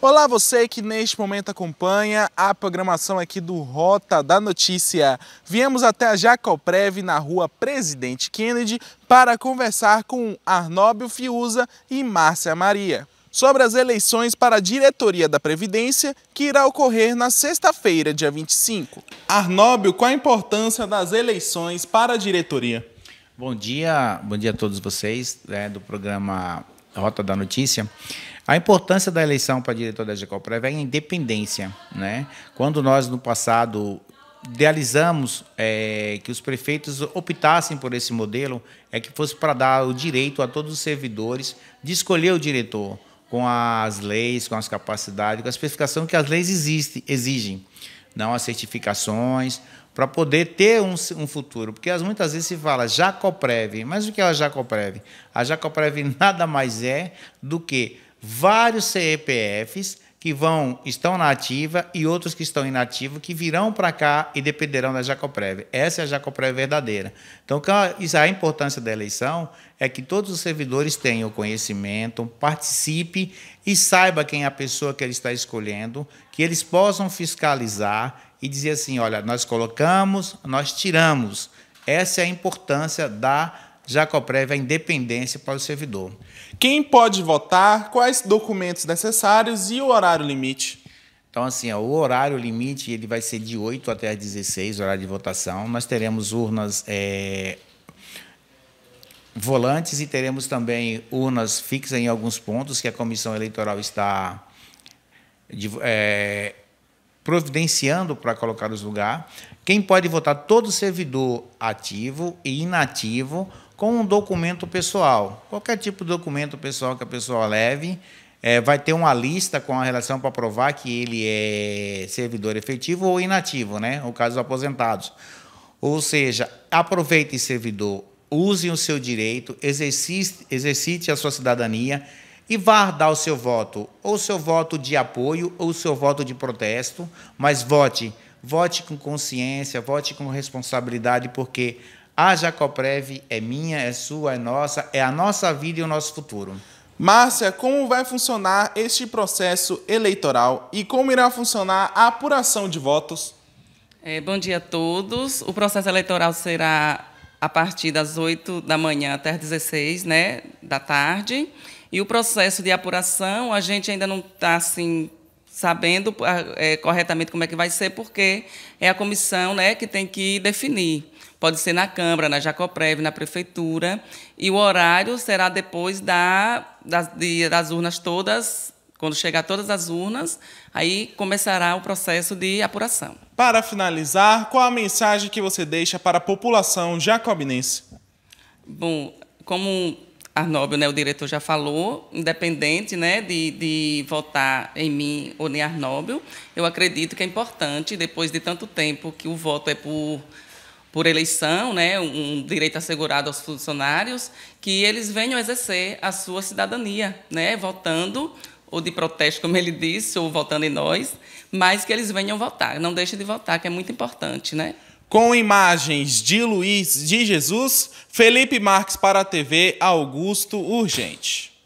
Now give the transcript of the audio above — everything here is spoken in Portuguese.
Olá você que neste momento acompanha a programação aqui do Rota da Notícia. Viemos até a Jacoprev na rua Presidente Kennedy para conversar com Arnóbio Fiuza e Márcia Maria sobre as eleições para a diretoria da Previdência que irá ocorrer na sexta-feira, dia 25. Arnóbio, qual a importância das eleições para a diretoria? Bom dia, bom dia a todos vocês né, do programa Rota da Notícia. A importância da eleição para diretor da Gecoprev é a independência. Né? Quando nós, no passado, idealizamos é, que os prefeitos optassem por esse modelo, é que fosse para dar o direito a todos os servidores de escolher o diretor, com as leis, com as capacidades, com a especificação que as leis existe, exigem, não as certificações, para poder ter um, um, futuro. Porque muitas vezes se fala Jacopreve, mas o que é a Jacopreve? A Jacopreve nada mais é do que vários CEPFs que vão estão na ativa e outros que estão inativos que virão para cá e dependerão da Jacoprev. Essa é a Jacoprev verdadeira. Então, é é a importância da eleição é que todos os servidores tenham conhecimento, participe e saiba quem é a pessoa que ele está escolhendo, que eles possam fiscalizar e dizer assim, olha, nós colocamos, nós tiramos. Essa é a importância da Jacoprev a independência para o servidor. Quem pode votar, quais documentos necessários e o horário limite? Então, assim, ó, o horário limite ele vai ser de 8 até as 16, horário de votação. Nós teremos urnas é, volantes e teremos também urnas fixas em alguns pontos que a comissão eleitoral está de, é, providenciando para colocar os lugares. Quem pode votar? Todo servidor ativo e inativo com um documento pessoal. Qualquer tipo de documento pessoal que a pessoa leve, é, vai ter uma lista com a relação para provar que ele é servidor efetivo ou inativo, né? O caso dos aposentados. Ou seja, aproveite servidor, use o seu direito, exercite, exercite a sua cidadania e vá dar o seu voto, ou seu voto de apoio ou seu voto de protesto, mas vote. Vote com consciência, vote com responsabilidade, porque a Jacoprev é minha, é sua, é nossa, é a nossa vida e o nosso futuro. Márcia, como vai funcionar este processo eleitoral e como irá funcionar a apuração de votos? É, bom dia a todos. O processo eleitoral será a partir das 8 da manhã até as 16 né, da tarde. E o processo de apuração, a gente ainda não está assim sabendo ah, é, corretamente como é que vai ser, porque é a comissão né, que tem que definir. Pode ser na Câmara, na Jacopreve, na Prefeitura. E o horário será depois da, das, das urnas todas quando chegar todas as urnas, aí começará o processo de apuração. Para finalizar, qual a mensagem que você deixa para a população jacobinense? Bom, como Arnóbio, né, o diretor, já falou, independente né, de, de votar em mim ou em Arnóbio, eu acredito que é importante, depois de tanto tempo que o voto é por por eleição, né, um direito assegurado aos funcionários, que eles venham exercer a sua cidadania, né, votando ou de protesto, como ele disse, ou votando em nós, mas que eles venham votar. Não deixe de votar, que é muito importante, né? Com imagens de Luiz de Jesus, Felipe Marques para a TV Augusto Urgente.